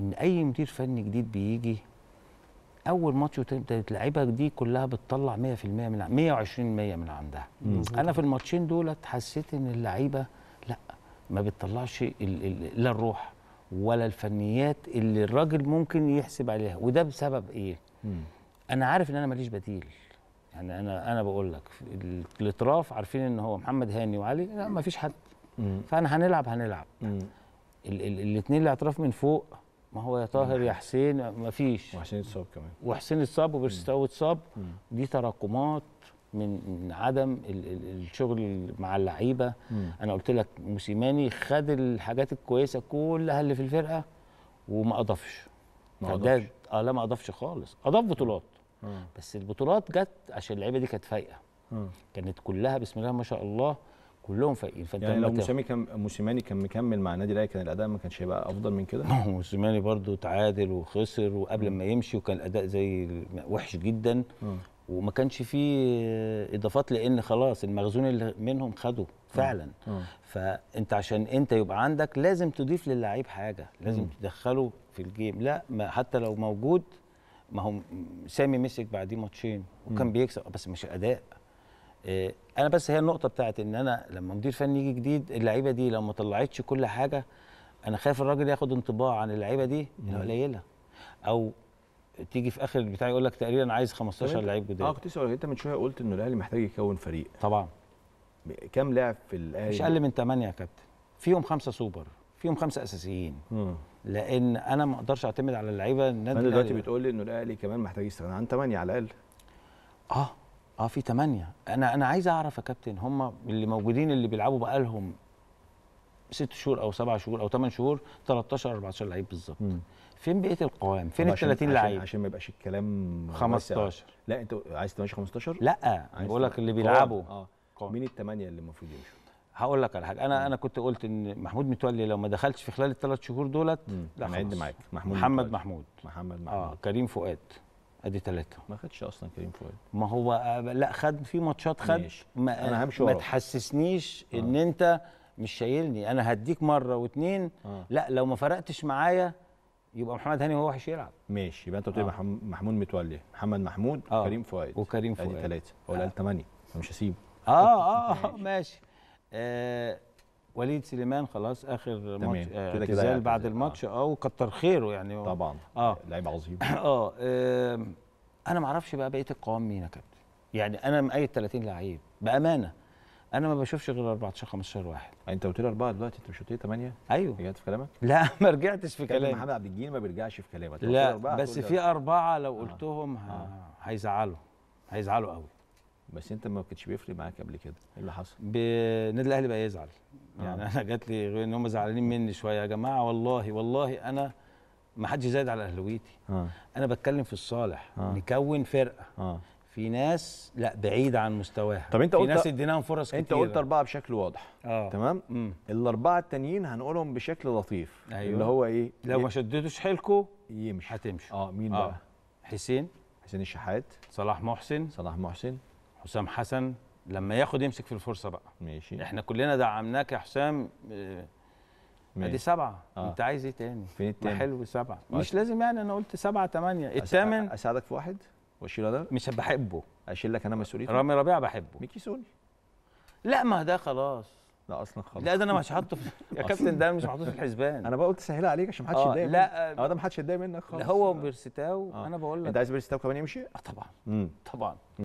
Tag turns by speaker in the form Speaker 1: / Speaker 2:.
Speaker 1: ان اي مدير فني جديد بيجي اول ماتش اللعيبه دي كلها بتطلع 100% من 120% من عندها انا في الماتشين دولت حسيت ان اللعيبه لا ما بتطلعش لا الروح ولا الفنيات اللي الراجل ممكن يحسب عليها وده بسبب ايه مم. انا عارف ان انا ماليش بديل يعني انا انا بقول لك الاطراف عارفين ان هو محمد هاني وعلي لا ما فيش حد مم. فانا هنلعب هنلعب الاثنين اعترف من فوق ما هو يا طاهر يا حسين ما فيش وحسين اتصاب كمان وحسين اتصاب وبرستاو اتصاب دي تراكمات من عدم الشغل مع اللعيبه انا قلت لك موسيماني خد الحاجات الكويسه كلها اللي في الفرقه وما اضافش ما اضافش اه لا ما اضافش خالص اضاف بطولات مم. بس البطولات جت عشان اللعيبه دي كانت فايقه كانت كلها بسم الله ما شاء الله كلهم فايقين فانت يعني لو موسيماني
Speaker 2: كان موسيماني كان مكمل مع النادي الاهلي كان الاداء ما كانش هيبقى افضل من كده ما
Speaker 1: هو موسيماني برده تعادل وخسر وقبل ما يمشي وكان الاداء زي وحش جدا م. وما كانش فيه اضافات لان خلاص المخزون اللي منهم خده فعلا م. م. فانت عشان انت يبقى عندك لازم تضيف للعيب حاجه لازم م. تدخله في الجيم لا ما حتى لو موجود ما هو سامي مسك بعديه ماتشين وكان بيكسب بس مش اداء آه، انا بس هي النقطه بتاعت ان انا لما مدير فني يجي جديد اللعيبه دي لو ما طلعتش كل حاجه انا خايف الراجل ياخد انطباع عن اللعيبه دي انها قليله او تيجي في اخر البتاع يقول لك تقريبا عايز 15 لعيب جداد اه كنت اسال انت من شويه قلت انه الاهلي محتاج يكون فريق طبعا كام لاعب في الاهلي مش اقل من 8 يا كابتن فيهم خمسه سوبر فيهم خمسه اساسيين مم. لان انا ما اقدرش اعتمد على اللعيبه النادي دلوقتي بتقول
Speaker 2: لي انه الاهلي كمان محتاج يستغنى عن 8 على الاقل
Speaker 1: اه اه في ثمانية انا انا عايز اعرف يا كابتن هم اللي موجودين اللي بيلعبوا بقالهم ست شهور او سبع شهور او ثمان شهور 13 14 لعيب بالظبط فين بقيه القوام فين ال 30 لعيب عشان ما
Speaker 2: يبقاش الكلام 15 لا انت عايز تمشي 15 لا بقول لك اللي بيلعبوا اه قوام. مين الثمانيه اللي المفروض يمشوا
Speaker 1: هقول لك على حاجه انا مم. انا كنت قلت ان محمود متولي لو ما دخلش في خلال الثلاث شهور دولت لا خلاص معاك محمود محمد محمود محمد آه، محمود اه كريم فؤاد ادي ثلاثه ما خدش اصلا كريم فؤاد ما هو آه، لا خد في ماتشات خد ماشي. ما انا آه، همشي ما تحسسنيش آه. ان انت مش شايلني انا هديك مره واثنين آه. لا لو ما فرقتش معايا يبقى محمد هاني هو وحش يلعب
Speaker 2: ماشي يبقى انت بتقول آه. محمود متولي محمد محمود آه. كريم فؤاد وكريم فؤاد ادي ثلاثه هو آه. ثمانيه مش هسيبه
Speaker 1: اه اه, آه، ماشي, ماشي. آه وليد سليمان خلاص اخر ماتش آه، اعتزال بعد آه. الماتش اه وكتر خيره يعني طبعا اه لعيب عظيم اه انا ما اعرفش بقى بقيه القوام مين يا كابتن يعني انا مقيد 30 لعيب بامانه انا ما بشوفش غير 14 15 واحد آه، انت قلت لي اربعه دلوقتي انت مش قلت لي ثمانيه ايوه رجعت في كلامك لا ما رجعتش في كلامي محمد
Speaker 2: عبد الجليل ما بيرجعش في كلامه لا بس في
Speaker 1: اربعه لو قلتهم آه. هيزعلوا هيزعلوا قوي بس انت ما كنتش بيفرق معاك قبل كده ايه اللي حصل النادي الاهلي بقى يزعل آه. يعني انا جات لي غير ان هم زعلانين مني شويه يا جماعه والله والله انا ما حدش زايد على اهلاويتي آه. انا بتكلم في الصالح آه. نكون فرقه آه. في ناس لا بعيد عن مستواها طب انت في قلت ناس اديناهم فرص كتير انت قلت اربعه بشكل واضح
Speaker 2: آه. تمام مم. الاربعه التانيين هنقولهم بشكل لطيف أيوه. اللي هو ايه لو إيه؟ ما شدتوش حيلكوا يمشي هتمشي اه مين آه. بقى حسين حسين الشحات صلاح
Speaker 1: محسن صلاح محسن حسام حسن لما ياخد يمسك في الفرصه بقى ماشي احنا كلنا دعمناك يا حسام آه، ادي سبعه آه. انت عايز ايه تاني؟ فين التاني؟ حلو سبعه ماشي. طيب. مش لازم يعني انا قلت سبعه ثمانيه الثامن اساعدك في واحد واشيل انا مش
Speaker 2: بحبه اشيل لك انا مسؤوليتي رامي ربيعه بحبه ميكي سوني
Speaker 1: لا ما ده خلاص
Speaker 2: لا اصلا خالص لا ده انا مش حاطه في... يا كابتن ده مش محطوط في الحسبان انا بقى قلت سهلها عليك عشان ما حدش آه، يتضايق لا اه ده ما حدش يتضايق منك خالص لا هو
Speaker 1: وبيرسيتاو آه. انا بقول لك انت عايز بيرسيتاو كمان يمشي؟ اه طبعا مم. طبعا